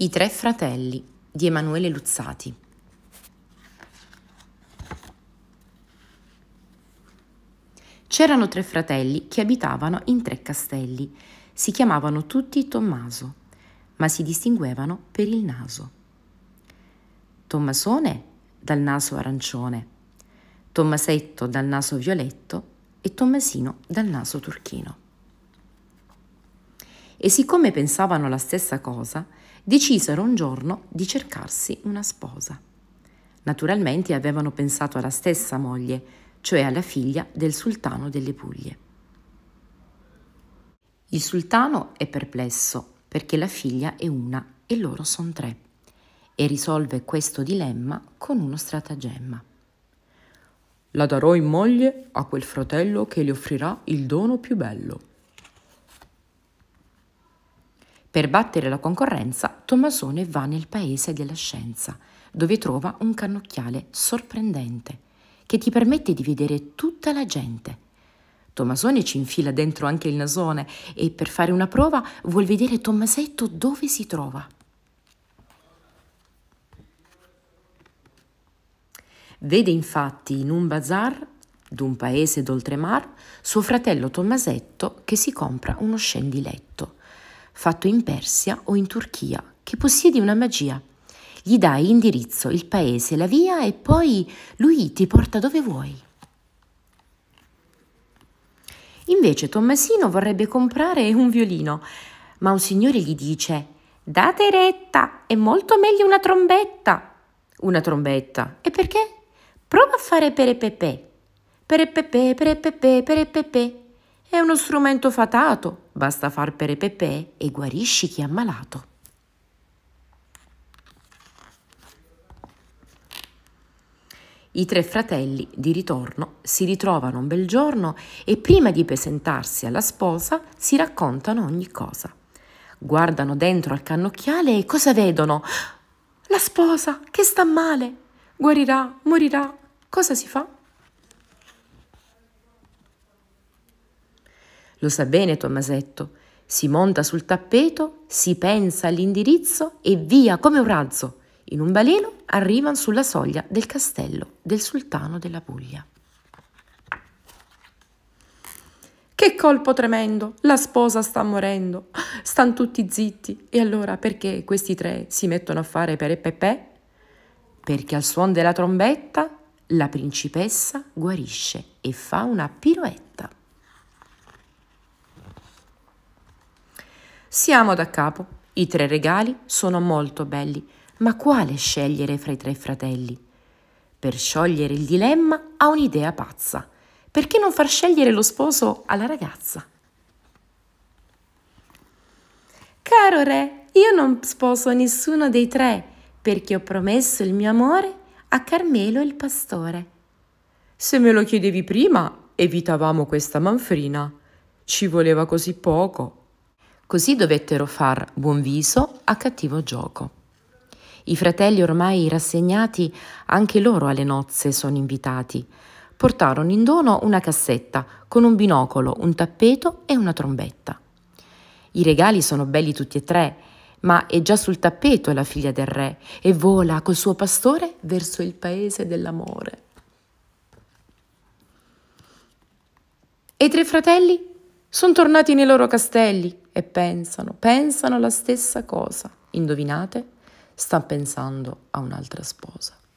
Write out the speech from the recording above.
I tre fratelli di Emanuele Luzzati. C'erano tre fratelli che abitavano in tre castelli. Si chiamavano tutti Tommaso, ma si distinguevano per il naso. Tommasone dal naso arancione, Tommasetto dal naso violetto e Tommasino dal naso turchino. E siccome pensavano la stessa cosa, decisero un giorno di cercarsi una sposa. Naturalmente avevano pensato alla stessa moglie, cioè alla figlia del sultano delle Puglie. Il sultano è perplesso perché la figlia è una e loro sono tre e risolve questo dilemma con uno stratagemma. La darò in moglie a quel fratello che le offrirà il dono più bello. Per battere la concorrenza, Tommasone va nel paese della scienza, dove trova un cannocchiale sorprendente, che ti permette di vedere tutta la gente. Tommasone ci infila dentro anche il nasone e per fare una prova vuol vedere Tommasetto dove si trova. Vede infatti in un bazar d'un paese d'oltremar suo fratello Tommasetto che si compra uno scendiletto fatto in Persia o in Turchia, che possiedi una magia. Gli dai indirizzo, il paese, la via e poi lui ti porta dove vuoi. Invece Tommasino vorrebbe comprare un violino, ma un signore gli dice Date retta, è molto meglio una trombetta. Una trombetta. E perché? Prova a fare perepepe. Perepepe, perepepe, perepepe. È uno strumento fatato, basta far pere pepè e guarisci chi è ammalato. I tre fratelli, di ritorno, si ritrovano un bel giorno e prima di presentarsi alla sposa si raccontano ogni cosa. Guardano dentro al cannocchiale e cosa vedono? La sposa che sta male, guarirà, morirà, cosa si fa? Lo sa bene Tommasetto. Si monta sul tappeto, si pensa all'indirizzo e via come un razzo. In un baleno arrivano sulla soglia del castello del sultano della Puglia. Che colpo tremendo! La sposa sta morendo. Stan tutti zitti. E allora perché questi tre si mettono a fare per e pepè? Perché al suono della trombetta la principessa guarisce e fa una piroetta. Siamo da capo. I tre regali sono molto belli, ma quale scegliere fra i tre fratelli? Per sciogliere il dilemma ha un'idea pazza. Perché non far scegliere lo sposo alla ragazza? Caro re, io non sposo nessuno dei tre, perché ho promesso il mio amore a Carmelo il pastore. Se me lo chiedevi prima, evitavamo questa manfrina. Ci voleva così poco Così dovettero far buon viso a cattivo gioco. I fratelli ormai rassegnati anche loro alle nozze sono invitati. Portarono in dono una cassetta con un binocolo, un tappeto e una trombetta. I regali sono belli tutti e tre, ma è già sul tappeto la figlia del re e vola col suo pastore verso il paese dell'amore. E i tre fratelli sono tornati nei loro castelli e pensano, pensano la stessa cosa. Indovinate? Sta pensando a un'altra sposa.